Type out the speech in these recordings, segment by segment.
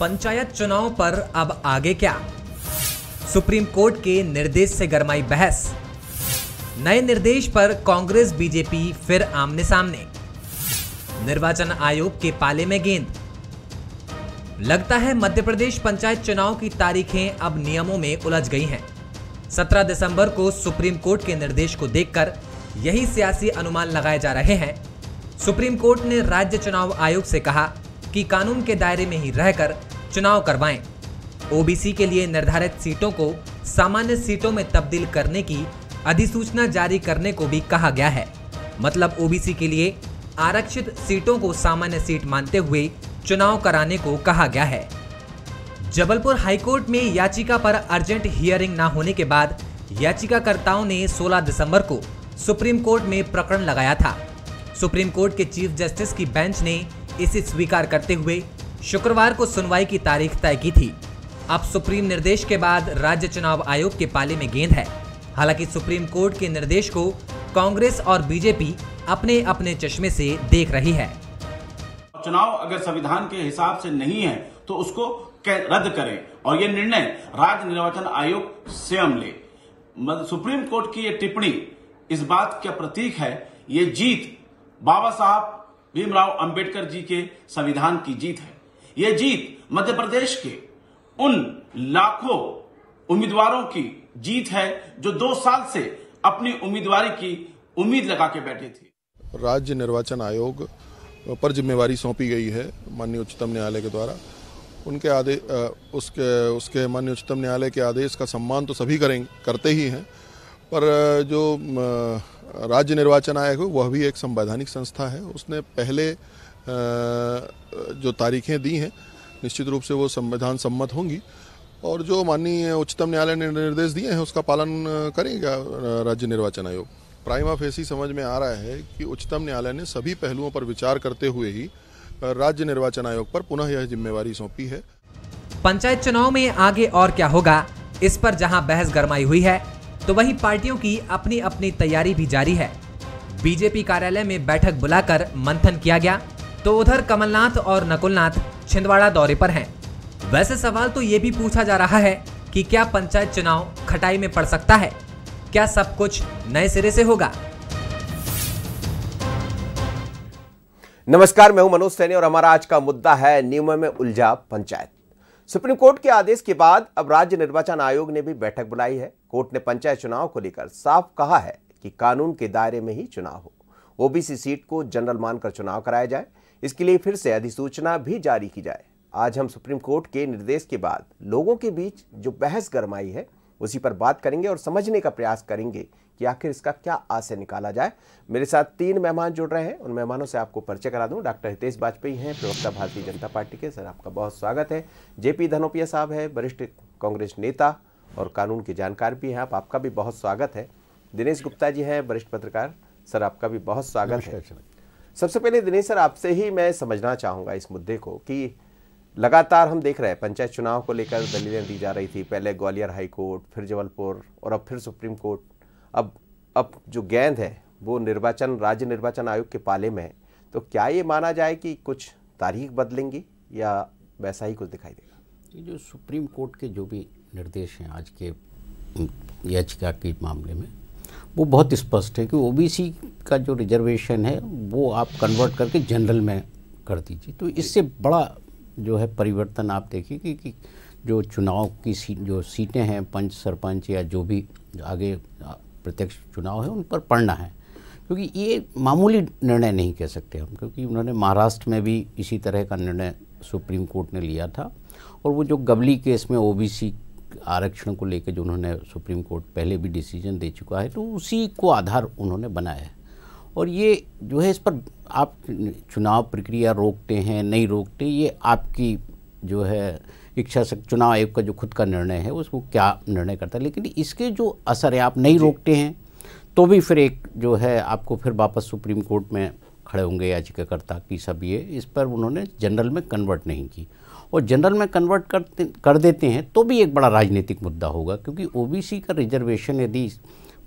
पंचायत चुनाव पर अब आगे क्या सुप्रीम कोर्ट के निर्देश से गरमाई बहस नए निर्देश पर कांग्रेस बीजेपी फिर आमने सामने निर्वाचन आयोग के पाले में गेंद लगता है मध्य प्रदेश पंचायत चुनाव की तारीखें अब नियमों में उलझ गई हैं 17 दिसंबर को सुप्रीम कोर्ट के निर्देश को देखकर यही सियासी अनुमान लगाए जा रहे हैं सुप्रीम कोर्ट ने राज्य चुनाव आयोग से कहा कि कानून के दायरे में ही रहकर चुनाव करवाएं ओबीसी के लिए निर्धारित सीटों को सामान्य सीटों में तब्दील करने की अधिसूचना जारी करने को भी कहा गया है मतलब ओबीसी के लिए आरक्षित सीटों को सामान्य सीट मानते हुए चुनाव कराने को कहा गया है जबलपुर हाईकोर्ट में याचिका पर अर्जेंट हियरिंग न होने के बाद याचिकाकर्ताओं ने 16 दिसंबर को सुप्रीम कोर्ट में प्रकरण लगाया था सुप्रीम कोर्ट के चीफ जस्टिस की बेंच ने इसे स्वीकार करते हुए शुक्रवार को सुनवाई की तारीख तय की थी अब सुप्रीम निर्देश के बाद राज्य चुनाव आयोग के पाले में गेंद है हालांकि सुप्रीम कोर्ट के निर्देश को कांग्रेस और बीजेपी अपने अपने चश्मे से देख रही है चुनाव अगर संविधान के हिसाब से नहीं है तो उसको रद्द करें और ये निर्णय राज्य निर्वाचन आयोग स्वयं ले सुप्रीम कोर्ट की ये टिप्पणी इस बात का प्रतीक है ये जीत बाबा साहब भीमराव अंबेडकर जी के संविधान की जीत है यह जीत मध्य प्रदेश के उन लाखों उम्मीदवारों की जीत है जो दो साल से अपनी उम्मीदवारी की उम्मीद लगा के बैठे थे राज्य निर्वाचन आयोग पर जिम्मेवारी सौंपी गई है माननीय उच्चतम न्यायालय के द्वारा उनके आदेश उसके उसके माननीय उच्चतम न्यायालय के आदेश का सम्मान तो सभी करें करते ही हैं पर जो राज्य निर्वाचन आयोग वह भी एक संवैधानिक संस्था है उसने पहले जो तारीखें दी हैं निश्चित रूप से वो संविधान सम्मत होंगी और जो माननीय उच्चतम न्यायालय ने निर्देश दिए हैं उसका पालन करेगा राज्य निर्वाचन आयोग प्राइमा फेसी समझ में आ रहा है कि उच्चतम न्यायालय ने सभी पहलुओं पर विचार करते हुए ही राज्य निर्वाचन आयोग पर पुनः यह जिम्मेवारी सौंपी है पंचायत चुनाव में आगे और क्या होगा इस पर जहां बहस गरमाई हुई है तो वहीं पार्टियों की अपनी अपनी तैयारी भी जारी है बीजेपी कार्यालय में बैठक बुलाकर मंथन किया गया तो उधर कमलनाथ और नकुलनाथ छिंदवाड़ा दौरे पर हैं वैसे सवाल तो ये भी पूछा जा रहा है कि क्या पंचायत चुनाव खटाई में पड़ सकता है क्या सब कुछ नए सिरे से होगा नमस्कार मैं हूं मनोज सैनी और हमारा आज का मुद्दा है नियमों में उलझा पंचायत सुप्रीम कोर्ट के आदेश के बाद अब राज्य निर्वाचन आयोग ने भी बैठक बुलाई है कोर्ट ने पंचायत चुनाव को लेकर साफ कहा है कि कानून के दायरे में ही चुनाव हो ओबीसी सीट को जनरल मानकर चुनाव कराया जाए इसके लिए फिर से अधिसूचना भी जारी की जाए आज हम सुप्रीम कोर्ट के निर्देश के बाद लोगों के बीच जो बहस गरमाई है उसी पर बात करेंगे और समझने का प्रयास करेंगे कि आखिर इसका क्या आशय निकाला जाए मेरे साथ तीन मेहमान जुड़ रहे हैं उन मेहमानों से आपको परिचय करा दूं डॉक्टर हितेश वाजपेयी हैं प्रवक्ता भारतीय जनता पार्टी के सर आपका बहुत स्वागत है जेपी धनोपिया साहब है वरिष्ठ कांग्रेस नेता और कानून के जानकार भी हैं आप आपका भी बहुत स्वागत है दिनेश गुप्ता जी हैं वरिष्ठ पत्रकार सर आपका भी बहुत स्वागत है सबसे पहले दिनेश सर आपसे ही मैं समझना चाहूँगा इस मुद्दे को कि लगातार हम देख रहे हैं पंचायत चुनाव को लेकर दलीलें दी जा रही थी पहले ग्वालियर हाई कोर्ट फिर जबलपुर और अब फिर सुप्रीम कोर्ट अब अब जो गेंद है वो निर्वाचन राज्य निर्वाचन आयोग के पाले में है तो क्या ये माना जाए कि कुछ तारीख बदलेंगी या वैसा ही कुछ दिखाई देगा ये जो सुप्रीम कोर्ट के जो भी निर्देश हैं आज के याचिका के मामले में वो बहुत स्पष्ट है कि ओबीसी का जो रिजर्वेशन है वो आप कन्वर्ट करके जनरल में कर दीजिए तो इससे बड़ा जो है परिवर्तन आप देखिए कि, कि जो चुनाव की सीट जो सीटें हैं पंच सरपंच या जो भी आगे प्रत्यक्ष चुनाव है उन पर पढ़ना है क्योंकि ये मामूली निर्णय नहीं कह सकते हम क्योंकि उन्होंने महाराष्ट्र में भी इसी तरह का निर्णय सुप्रीम कोर्ट ने लिया था और वो जो गबली केस में ओबीसी आरक्षण को लेकर जो उन्होंने सुप्रीम कोर्ट पहले भी डिसीजन दे चुका है तो उसी को आधार उन्होंने बनाया है और ये जो है इस पर आप चुनाव प्रक्रिया रोकते हैं नहीं रोकते ये आपकी जो है इच्छा शक्ति चुनाव आयोग का जो खुद का निर्णय है उसको क्या निर्णय करता है लेकिन इसके जो असर है आप नहीं रोकते हैं तो भी फिर एक जो है आपको फिर वापस सुप्रीम कोर्ट में खड़े होंगे याचिकाकर्ता की सब ये इस पर उन्होंने जनरल में कन्वर्ट नहीं की और जनरल में कन्वर्ट करते कर देते हैं तो भी एक बड़ा राजनीतिक मुद्दा होगा क्योंकि ओबीसी का रिजर्वेशन यदि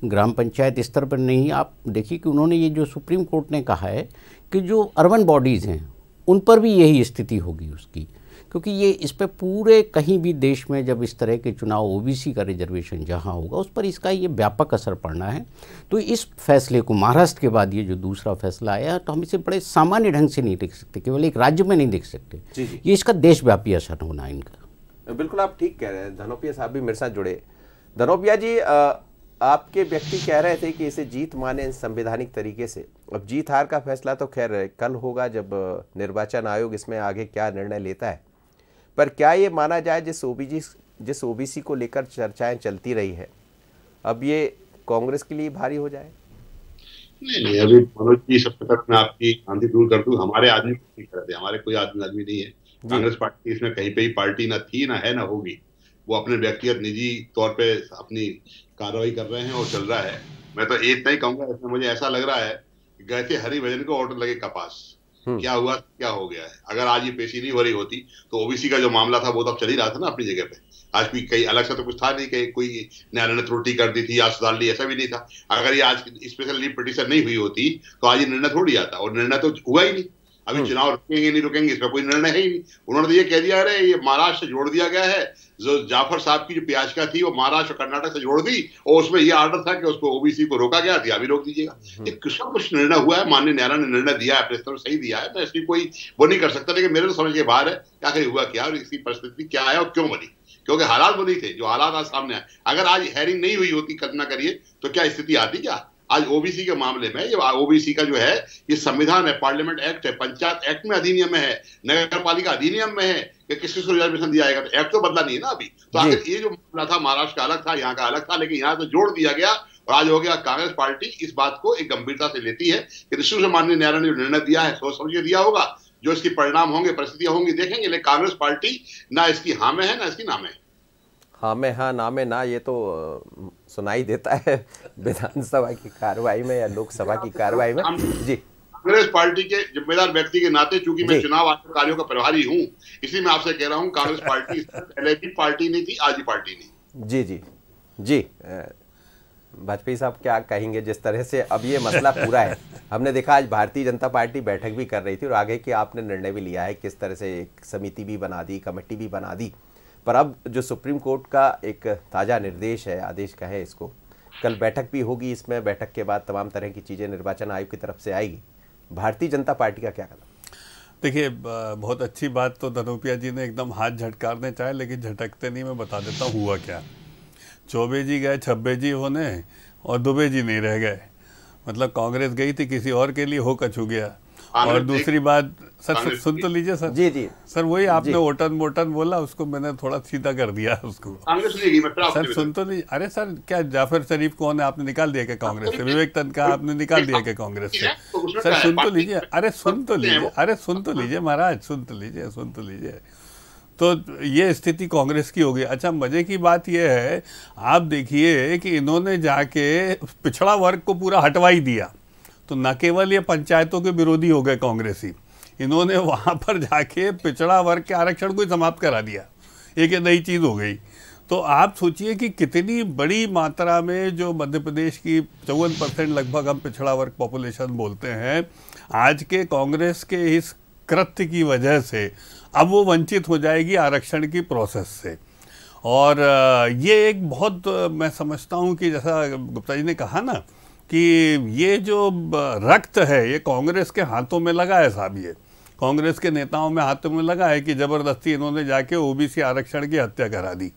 ग्राम पंचायत स्तर पर नहीं आप देखिए कि उन्होंने ये जो सुप्रीम कोर्ट ने कहा है कि जो अर्बन बॉडीज़ हैं उन पर भी यही स्थिति होगी उसकी क्योंकि ये इस पर पूरे कहीं भी देश में जब इस तरह के चुनाव ओबीसी का रिजर्वेशन जहाँ होगा उस पर इसका ये व्यापक असर पड़ना है तो इस फैसले को महाराष्ट्र के बाद ये जो दूसरा फैसला आया तो हम इसे बड़े सामान्य ढंग से नहीं देख सकते केवल एक राज्य में नहीं देख सकते जी जी। ये इसका देशव्यापी असर होना है इनका बिल्कुल आप ठीक कह रहे हैं धनोपिया साहब भी मेरे साथ जुड़े धनोपिया जी आ, आपके व्यक्ति कह रहे थे कि इसे जीत माने संवैधानिक तरीके से अब जीत हार का फैसला तो खैर कल होगा जब निर्वाचन आयोग इसमें आगे क्या निर्णय लेता है पर क्या ये माना जाए जिस ओ जिस ओ को लेकर चर्चाएं चलती रही है अब ये कांग्रेस के लिए भारी हो जाए नहीं नहीं अभी मनोज जी सब तक मैं आपकी आंधी दूर कर दूं हमारे आदमी कुछ नहीं कर रहे हमारे कोई आदमी आदमी नहीं है कांग्रेस पार्टी इसमें कहीं पे ही पार्टी ना थी ना है ना होगी वो अपने व्यक्तिगत निजी तौर पे अपनी कार्रवाई कर रहे हैं और चल रहा है मैं तो इतना ही कहूंगा मुझे ऐसा लग रहा है गए थे हरिभजन को ऑर्डर लगे कपास हम्म। क्या हुआ क्या हो गया है अगर आज ये पेशी नहीं भरी होती तो ओबीसी का जो मामला था वो तो अब चल ही रहा था ना अपनी जगह पे आज भी कहीं अलग सा तो कुछ था नहीं कहीं कोई न्यायालय ने त्रुटि कर दी थी या सुधार ली ऐसा भी नहीं था अगर ये आज स्पेशल लीव पिटिशन नहीं हुई होती तो आज ये निर्णय थोड़ी आता और निर्णय तो हुआ ही नहीं अभी हम्म। चुनाव रुकेंगे नहीं रुकेंगे इसका कोई निर्णय है ही नहीं उन्होंने तो ये कह दिया अरे ये महाराष्ट्र से जोड़ दिया गया है जो जाफर साहब की जो याचिका थी वो महाराष्ट्र और कर्नाटक से जोड़ दी और उसमें ये आर्डर था कि उसको ओबीसी को रोका गया थी अभी रोक दीजिएगा ये हम्म। सब कुछ निर्णय हुआ है माननीय न्यायालय ने निर्णय दिया है अपने स्तर सही दिया है मैं तो इसकी कोई वो नहीं कर सकता लेकिन मेरे तो समझ के बाहर है कि आखिर हुआ क्या और इसकी परिस्थिति क्या है और क्यों बनी क्योंकि हालात बनी थे जो हालात आज सामने आए अगर आज हैरिंग नहीं हुई होती कल्पना करिए तो क्या स्थिति आती क्या आज ओबीसी के मामले में ये ओबीसी का जो है ये संविधान है पार्लियामेंट एक्ट है पंचायत एक्ट में अधिनियम है नगर पालिका अधिनियम में है कि किस किस को रिजर्वेशन दिया जाएगा तो एक्ट तो बदला नहीं है ना अभी तो आखिर ये जो मामला था महाराष्ट्र का अलग था यहाँ का अलग था लेकिन यहाँ तो जोड़ दिया गया और आज हो गया कांग्रेस पार्टी इस बात को एक गंभीरता से लेती है कि ऋषि से माननीय न्यायालय ने जो निर्णय दिया है सोच समझिए दिया होगा जो इसकी परिणाम होंगे परिस्थितियां होंगी देखेंगे लेकिन कांग्रेस पार्टी ना इसकी हामे है ना इसकी नामे है हाँ में हाँ ना में ना ये तो सुनाई देता है विधानसभा की कार्रवाई में या लोकसभा की कार्रवाई में जी कांग्रेस पार्टी के जिम्मेदार व्यक्ति के नाते चूंकि मैं चुनाव कार्यो का प्रभारी हूँ इसलिए मैं आपसे कह रहा हूँ कांग्रेस पार्टी पहले भी पार्टी नहीं थी आज ही पार्टी नहीं जी जी जी वाजपेयी साहब क्या कहेंगे जिस तरह से अब ये मसला पूरा है हमने देखा आज भारतीय जनता पार्टी बैठक भी कर रही थी और आगे की आपने निर्णय भी लिया है किस तरह से एक समिति भी बना दी कमेटी भी बना दी पर अब जो सुप्रीम कोर्ट का एक ताज़ा निर्देश है आदेश का है इसको कल बैठक भी होगी इसमें बैठक के बाद तमाम तरह की चीज़ें निर्वाचन आयोग की तरफ से आएगी भारतीय जनता पार्टी का क्या कदम देखिए बहुत अच्छी बात तो धनोपिया जी ने एकदम हाथ झटकारने चाहे लेकिन झटकते नहीं मैं बता देता हूँ हुआ क्या चौबे जी गए छब्बे जी होने और दुबे जी नहीं रह गए मतलब कांग्रेस गई थी किसी और के लिए हो कछू गया और दूसरी बात सर सुन तो लीजिए सर जी जी सर वही आपने ओटन मोटन बोला उसको मैंने थोड़ा सीधा कर दिया उसको सर सुन तो लीजिए अरे सर क्या जाफर शरीफ कौन है आपने निकाल दिया क्या कांग्रेस से विवेक तन का आपने निकाल दिया क्या कांग्रेस से तो सर सुन तो लीजिए अरे सुन तो लीजिए अरे सुन तो लीजिए महाराज सुन तो लीजिए सुन तो लीजिए तो ये स्थिति कांग्रेस की होगी अच्छा मजे की बात यह है आप देखिए कि इन्होंने जाके पिछड़ा वर्ग को पूरा हटवा ही दिया तो न केवल ये पंचायतों के विरोधी हो गए कांग्रेसी इन्होंने वहाँ पर जाके पिछड़ा वर्ग के आरक्षण को समाप्त करा दिया एक नई चीज़ हो गई तो आप सोचिए कि कितनी बड़ी मात्रा में जो मध्य प्रदेश की चौवन परसेंट लगभग हम पिछड़ा वर्ग पॉपुलेशन बोलते हैं आज के कांग्रेस के इस कृत्य की वजह से अब वो वंचित हो जाएगी आरक्षण की प्रोसेस से और ये एक बहुत मैं समझता हूँ कि जैसा गुप्ता जी ने कहा ना कि ये जो रक्त है ये कांग्रेस के हाथों में लगा है साहब ये कांग्रेस के नेताओं में हाथों में लगा है कि ज़बरदस्ती इन्होंने जाके ओबीसी आरक्षण की हत्या करा दी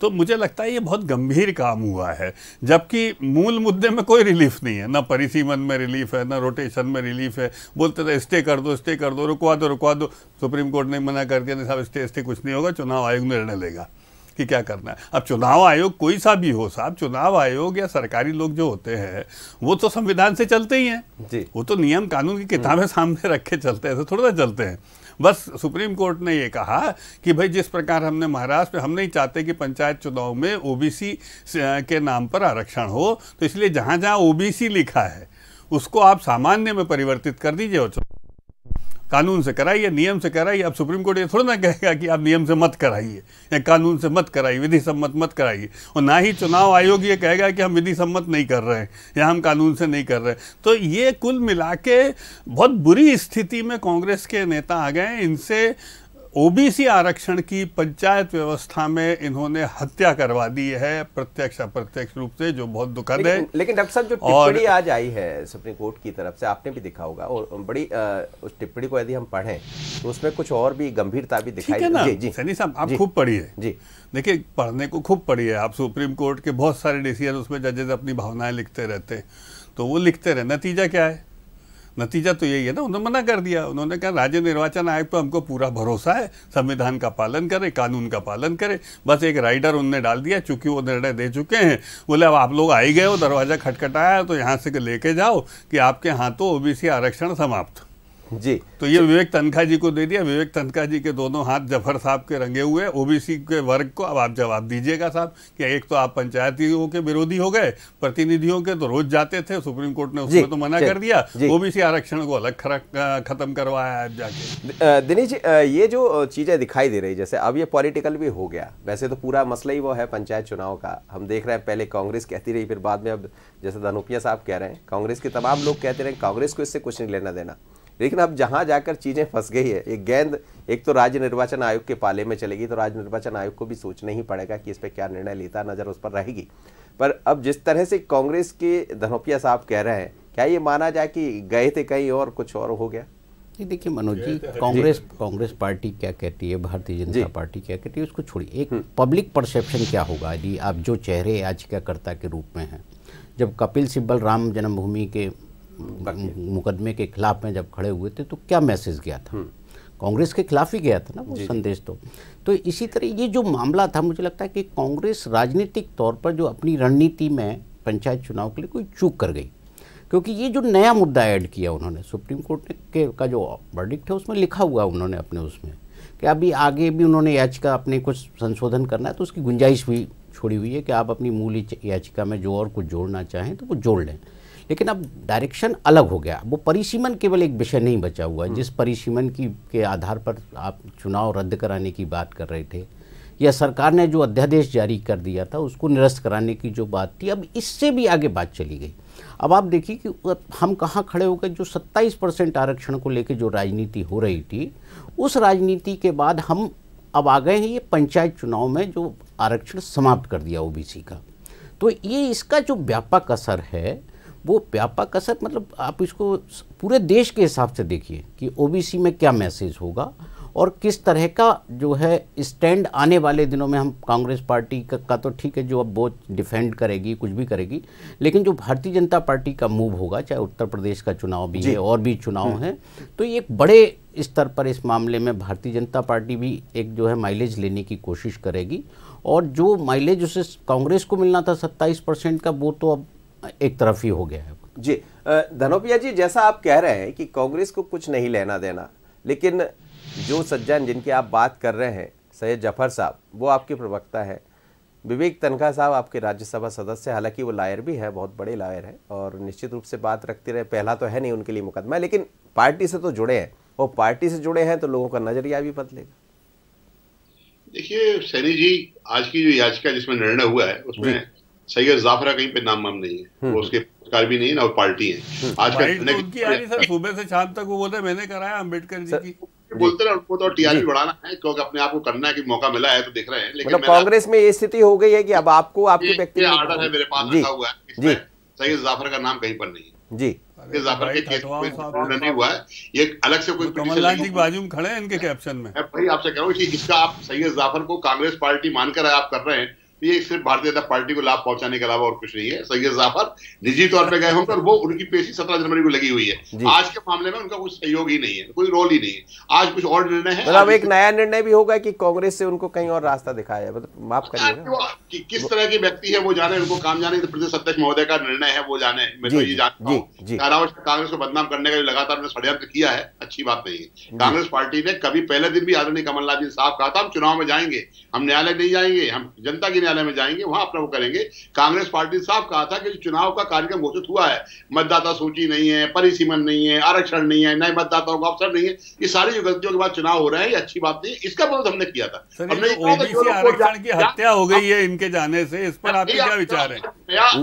तो मुझे लगता है ये बहुत गंभीर काम हुआ है जबकि मूल मुद्दे में कोई रिलीफ नहीं है ना परिसीमन में रिलीफ है ना रोटेशन में रिलीफ है बोलते थे स्टे कर दो स्टे कर दो रुकवा दो रुकवा दो सुप्रीम कोर्ट ने मना करके साहब स्टे स्टे कुछ नहीं होगा चुनाव आयोग निर्णय लेगा कि क्या करना है अब चुनाव आयोग कोई सा भी हो साहब चुनाव आयोग या सरकारी लोग जो होते हैं वो तो संविधान से चलते ही हैं वो तो नियम कानून की किताबें हम्म। सामने रखे चलते हैं तो थोड़ा सा चलते हैं बस सुप्रीम कोर्ट ने ये कहा कि भाई जिस प्रकार हमने महाराष्ट्र में हम नहीं चाहते कि पंचायत चुनाव में ओ के नाम पर आरक्षण हो तो इसलिए जहाँ जहाँ ओ लिखा है उसको आप सामान्य में परिवर्तित कर दीजिए और कानून से कराइए नियम से कराइए अब सुप्रीम कोर्ट ये थोड़ा ना कहेगा कि आप नियम से मत कराइए या कानून से मत कराइए विधि सम्मत मत कराइए और ना ही चुनाव आयोग ये कहेगा कि हम विधि सम्मत नहीं कर रहे हैं या हम कानून से नहीं कर रहे तो ये कुल मिला के बहुत बुरी स्थिति में कांग्रेस के नेता आ गए इनसे ओबीसी आरक्षण की पंचायत व्यवस्था में इन्होंने हत्या करवा दी है प्रत्यक्ष अप्रत्यक्ष रूप से जो बहुत दुखद है लेकिन डॉक्टर साहब जो टिप्पणी आज आई है सुप्रीम कोर्ट की तरफ से आपने भी दिखा होगा और बड़ी आ, उस टिप्पणी को यदि हम पढ़ें तो उसमें कुछ और भी गंभीरता भी दिखाई ना जी, जी सनी साहब आप खूब पढ़िए जी देखिए पढ़ने को खूब पढ़िए आप सुप्रीम कोर्ट के बहुत सारे डिसीजन उसमें जजेज अपनी भावनाएं लिखते रहते हैं तो वो लिखते रहे नतीजा क्या है नतीजा तो यही है ना उन्होंने मना कर दिया उन्होंने कहा राज्य निर्वाचन आयोग पर हमको पूरा भरोसा है संविधान का पालन करें कानून का पालन करे बस एक राइडर उनने डाल दिया चूंकि वो निर्णय दे चुके हैं बोले अब आप लोग आ ही गए हो दरवाज़ा खटखटाया तो यहाँ से लेके जाओ कि आपके हाथों ओ आरक्षण समाप्त जी तो ये विवेक तनखा जी को दे दिया विवेक तनखा जी के दोनों हाथ जफर साहब के रंगे हुए ओबीसी के वर्ग को अब आप जवाब दीजिएगा साहब कि एक तो आप पंचायतियों के विरोधी हो गए प्रतिनिधियों के तो रोज जाते थे सुप्रीम कोर्ट ने उसमें तो मना कर दिया ओबीसी आरक्षण को अलग खत्म करवाया जाके दिनेश जी ये जो चीजें दिखाई दे रही जैसे अब ये पॉलिटिकल भी हो गया वैसे तो पूरा मसला ही वो है पंचायत चुनाव का हम देख रहे हैं पहले कांग्रेस कहती रही फिर बाद में अब जैसे धनुपिया साहब कह रहे हैं कांग्रेस के तमाम लोग कहते रहे कांग्रेस को इससे कुछ नहीं लेना देना लेकिन अब जहां जाकर चीजें फंस गई है एक गेंद एक तो राज्य निर्वाचन आयोग के पाले में चलेगी तो राज्य निर्वाचन आयोग को भी सोचना ही पड़ेगा कि इस पर क्या निर्णय लेता नजर उस पर रहेगी पर अब जिस तरह से कांग्रेस के धनोपिया साहब कह रहे हैं क्या ये माना जाए कि गए थे कहीं और कुछ और हो गया देखिए मनोज जी कांग्रेस कांग्रेस पार्टी क्या कहती है भारतीय जनता पार्टी क्या कहती है उसको छोड़िए एक हम्म। पब्लिक परसेप्शन क्या होगा जी आप जो चेहरे याचिकाकर्ता के रूप में हैं जब कपिल सिब्बल राम जन्मभूमि के मुकदमे के खिलाफ में जब खड़े हुए थे तो क्या मैसेज गया था हम्म। कांग्रेस के खिलाफ ही गया था ना वो संदेश तो तो इसी तरह ये जो मामला था मुझे लगता है कि कांग्रेस राजनीतिक तौर पर जो अपनी रणनीति में पंचायत चुनाव के लिए कोई चूक कर गई क्योंकि ये जो नया मुद्दा ऐड किया उन्होंने सुप्रीम कोर्ट ने के का जो वर्डिक्ट है उसमें लिखा हुआ उन्होंने अपने उसमें कि अभी आगे भी उन्होंने याचिका अपने कुछ संशोधन करना है तो उसकी गुंजाइश भी छोड़ी हुई है कि आप अपनी मूल याचिका में जो और कुछ जोड़ना चाहें तो वो जोड़ लें लेकिन अब डायरेक्शन अलग हो गया वो परिसीमन केवल एक विषय नहीं बचा हुआ हम्म। जिस परिसीमन की के आधार पर आप चुनाव रद्द कराने की बात कर रहे थे या सरकार ने जो अध्यादेश जारी कर दिया था उसको निरस्त कराने की जो बात थी अब इससे भी आगे बात चली गई अब आप देखिए कि हम कहाँ खड़े हो गए जो 27 परसेंट आरक्षण को लेकर जो राजनीति हो रही थी उस राजनीति के बाद हम अब आ गए हैं ये पंचायत चुनाव में जो आरक्षण समाप्त कर दिया ओबीसी का तो ये इसका जो व्यापक असर है वो व्यापक असर मतलब आप इसको पूरे देश के हिसाब से देखिए कि ओबीसी में क्या मैसेज होगा और किस तरह का जो है स्टैंड आने वाले दिनों में हम कांग्रेस पार्टी का, का तो ठीक है जो अब बहुत डिफेंड करेगी कुछ भी करेगी लेकिन जो भारतीय जनता पार्टी का मूव होगा चाहे उत्तर प्रदेश का चुनाव भी है और भी चुनाव हम्म। हैं तो ये एक बड़े स्तर पर इस मामले में भारतीय जनता पार्टी भी एक जो है माइलेज लेने की कोशिश करेगी और जो माइलेज उसे कांग्रेस को मिलना था सत्ताईस परसेंट का वो तो अब एक तरफ ही हो गया है जी धनोपिया जी जैसा आप कह रहे हैं कि कांग्रेस को कुछ नहीं लेना देना लेकिन जो सज्जन जिनकी आप बात कर रहे हैं सैयद जफर साहब वो आपके प्रवक्ता है विवेक तनखा साहब आपके राज्यसभा सदस्य हालांकि वो लायर भी है बहुत बड़े लायर हैं और निश्चित रूप से बात रखते रहे पहला तो है नहीं उनके लिए मुकदमा लेकिन पार्टी से तो जुड़े हैं और पार्टी से जुड़े हैं तो लोगों का नजरिया भी बदलेगा देखिए सैनी जी आज की जो याचिका जिसमें निर्णय हुआ है उसमें सैयद जाफरा कहीं पे नाम वाम नहीं है हम्म। वो उसके कार भी नहीं ना और पार्टी है हम्म। आज कल सुबह से शाम तक वो बोलते मैंने कराया अम्बेडकर जी की बोलते रहे उनको तो टीआरपी बढ़ाना है क्योंकि अपने आप को करना है कि मौका मिला है तो देख रहे हैं लेकिन मतलब कांग्रेस में ये स्थिति हो गई है कि अब आपको आपके व्यक्ति आर्डर है मेरे पास रखा हुआ है जी सैयद जाफर का नाम कहीं पर नहीं है जी जाफर के केस में नहीं हुआ है ये अलग से कोई कमलनाथ जी बाजू में खड़े हैं इनके कैप्शन में भाई आपसे कह रहा हूँ आप सैयद जाफर को कांग्रेस पार्टी मानकर आप कर रहे हैं ये सिर्फ भारतीय जनता पार्टी को लाभ पहुंचाने के अलावा और कुछ नहीं है सैयद जाफर निजी तौर पर गए होंगे और वो उनकी पेशी सत्रह जनवरी को लगी हुई है आज के मामले में उनका कोई सहयोग ही नहीं है कोई रोल ही नहीं है आज कुछ और निर्णय है मतलब एक नया निर्णय भी होगा कि कांग्रेस से उनको कहीं और रास्ता दिखाया है मतलब माफ अच्छा, करिए कि किस तरह की व्यक्ति है वो जाने उनको काम जाने प्रदेश अध्यक्ष महोदय का निर्णय है वो जाने मैं तो ये कांग्रेस को बदनाम करने का लगातार षड्यंत्र किया है अच्छी बात नहीं है कांग्रेस पार्टी ने कभी पहले दिन भी आदरणीय कमलनाथ जी साहब कहा था हम चुनाव में जाएंगे हम न्यायालय नहीं जाएंगे हम जनता की न्यायालय में जाएंगे वहां अपना वो करेंगे कांग्रेस पार्टी साफ कहा था कि चुनाव का कार्यक्रम घोषित हुआ है मतदाता सूची नहीं है परिसीमन नहीं है आरक्षण नहीं है नए मतदाताओं का अवसर नहीं है ये सारी जो गलतियों के बाद चुनाव हो रहे हैं ये अच्छी बात नहीं इसका विरोध हमने किया था हमने आरक्षण की हत्या हो गई है इनके जाने से इस पर आपके क्या विचार है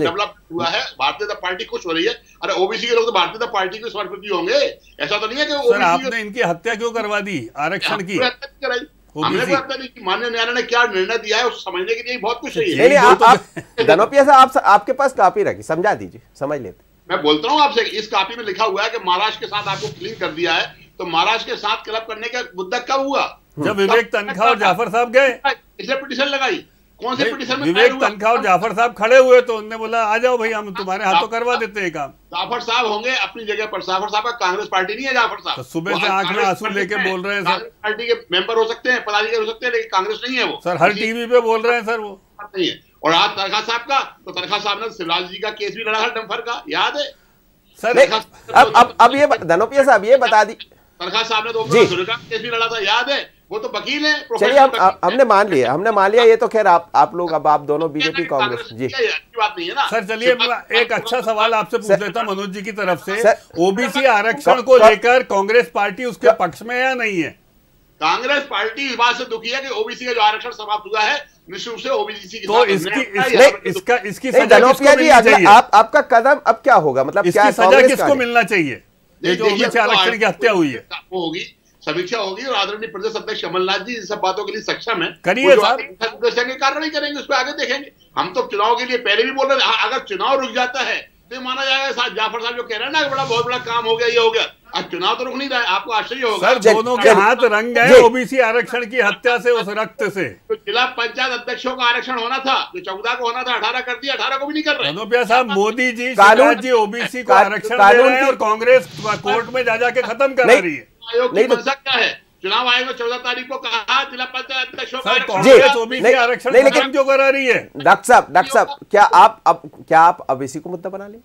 डेवलप हुआ है भारतीय जनता पार्टी खुश हो रही है अरे ओबीसी के लोग तो भारतीय जनता पार्टी के समर्पित होंगे ऐसा तो नहीं है कि आपने इनकी हत्या क्यों करवा दी आरक्षण की कराई हमने न्यायालय ने क्या निर्णय दिया है उस समझने के लिए बहुत कुछ है तो- आपके पास कापी रखी समझा दीजिए समझ लेते मैं बोलता हूँ आपसे इस कापी में लिखा हुआ है कि महाराष्ट्र के साथ आपको क्लीन कर दिया है तो महाराष्ट्र के साथ क्लब करने का मुद्दा कब हुआ जब विवेक तनखा और जाफर साहब गए इसलिए पिटिशन लगाई कौन से पिटीशन में विवेक तनखा और जाफर साहब खड़े हुए तो उनने बोला आ जाओ भाई हम तुम्हारे हाथों करवा देते हैं काम जाफर साहब होंगे अपनी जगह पर जाफर साहब का कांग्रेस पार्टी नहीं है जाफर साहब तो सुबह से आंख में आंसू लेके बोल रहे हैं सर पार्टी के मेंबर हो सकते हैं पदाधिकारी हो सकते हैं लेकिन कांग्रेस नहीं है वो सर हर टीवी पे बोल रहे हैं सर वो नहीं है और आज तरखा साहब का तो तरखा साहब ने शिवराज जी का केस भी लड़ा था डम्फर का याद है सर अब अब अब ये धनोपिया साहब ये बता दी तरखा साहब ने तो केस भी लड़ा था याद है वो तो वकील है चलिए हमने मान लिया हमने मान लिया ये तो खैर आप आप लोग अब आप दोनों तो बीजेपी कांग्रेस जी बात नहीं सर चलिए एक अच्छा सवाल आपसे पूछ लेता मनोज जी की तरफ से ओबीसी आरक्षण को लेकर कांग्रेस पार्टी उसके पक्ष में या नहीं है कांग्रेस पार्टी इस बात से दुखी है कि ओबीसी का जो आरक्षण समाप्त हुआ है से ओबीसी तो इसकी इसकी इसका इसकी सजा आप आपका कदम अब क्या होगा मतलब क्या सजा किसको मिलना चाहिए ये जो ओबीसी तो आरक्षण की हत्या हुई है वो होगी समीक्षा होगी और आदरणीय प्रदेश अध्यक्ष कमलनाथ जी इन सब बातों के लिए सक्षम है करिए कार्रवाई करेंगे उसको आगे देखेंगे हम तो चुनाव के लिए पहले भी बोल रहे हाँ, अगर चुनाव रुक जाता है तो माना जाएगा साहब जाफर साहब जो कह रहे हैं ना बड़ा बहुत बड़ा काम हो गया ये हो गया चुनाव तो रुक नहीं रहा है आपको आश्चर्य होगा दोनों के हाथ रंग गए ओबीसी आरक्षण की हत्या से उस रक्त से तो जिला पंचायत अध्यक्षों का आरक्षण होना था जो चौदह को होना था अठारह कर दिया अठारह को भी नहीं कर रहे अनुप्रिया साहब मोदी जी जी ओबीसी को आरक्षण और कांग्रेस कोर्ट में जा जाके खत्म कर रही है आयोग की मंशा तो- क्या है चुनाव आयोग ने चौदह तारीख को कहा जिला पंचायत अध्यक्षों डॉक्टर साहब डॉक्टर साहब क्या आप अब क्या आप अब इसी को मुद्दा बना लें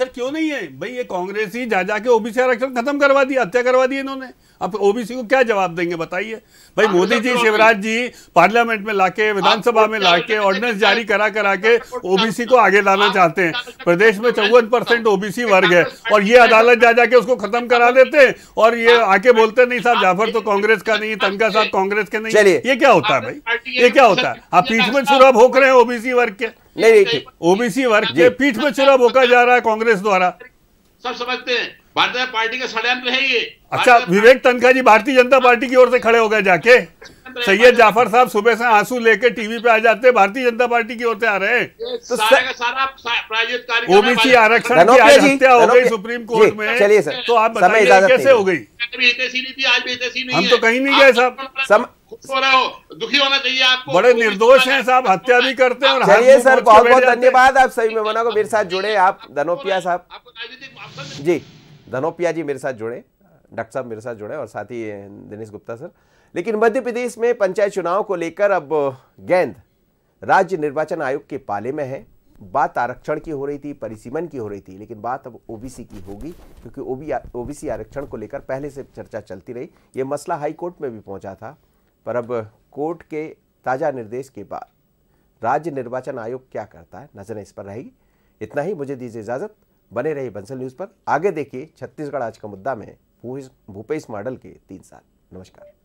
आरक्षण क्यों नहीं है भाई ये कांग्रेस ही जा जाके ओबीसी आरक्षण खत्म करवा दिया हत्या करवा दी इन्होंने अब ओबीसी को क्या जवाब देंगे बताइए भाई मोदी जी शिवराज जी पार्लियामेंट में लाके विधानसभा में लाके ऑर्डिनेंस जारी करा करा के ओबीसी को आगे लाना चाहते हैं प्रदेश में चौवन परसेंट ओबीसी वर्ग है और ये अदालत जा जाके उसको खत्म करा देते हैं और ये आके बोलते नहीं साहब जाफर तो कांग्रेस का नहीं तनका साहब कांग्रेस के नहीं ये क्या होता है भाई ये क्या होता है आप पीछे में सुरभ होकर रहे हैं ओबीसी वर्ग के नहीं नहीं ओबीसी वर्ग के पीठ में चुनाव बोका जा रहा है कांग्रेस द्वारा सब समझते हैं भारतीय पार्टी का षड्यंत्र है ये अच्छा विवेक तनखा जी भारतीय जनता हाँ। पार्टी की ओर से खड़े हो गए जाके तो सैयद जाफर साहब सुबह से आंसू लेके टीवी पे आ जाते हैं भारतीय जनता पार्टी की होते आ रहे हैं तो ओबीसी आरक्षण की हो गई सुप्रीम कोर्ट में चलिए सर तो आप बताइए कैसे हो गई हम तो कहीं नहीं गए साहब हो दुखी होना चाहिए आपको बड़े निर्दोष हैं साहब हत्या भी करते हैं और चलिए सर बहुत बहुत धन्यवाद आप सभी मेहमानों को मेरे साथ जुड़े आप धनोपिया साहब जी धनोपिया जी मेरे साथ जुड़े डॉक्टर साहब मेरे साथ जुड़े और साथ ही दिनेश गुप्ता सर लेकिन मध्य प्रदेश में पंचायत चुनाव को लेकर अब गेंद राज्य निर्वाचन आयोग के पाले में है बात आरक्षण की हो रही थी परिसीमन की हो रही थी लेकिन बात अब ओबीसी की होगी क्योंकि ओबीसी आरक्षण को लेकर पहले से चर्चा चलती रही ये मसला हाई कोर्ट में भी पहुंचा था पर अब कोर्ट के ताज़ा निर्देश के बाद राज्य निर्वाचन आयोग क्या करता है नजरें इस पर रहेगी इतना ही मुझे दीजिए इजाज़त बने रही बंसल न्यूज़ पर आगे देखिए छत्तीसगढ़ आज का मुद्दा में भूपेश मॉडल के तीन साल नमस्कार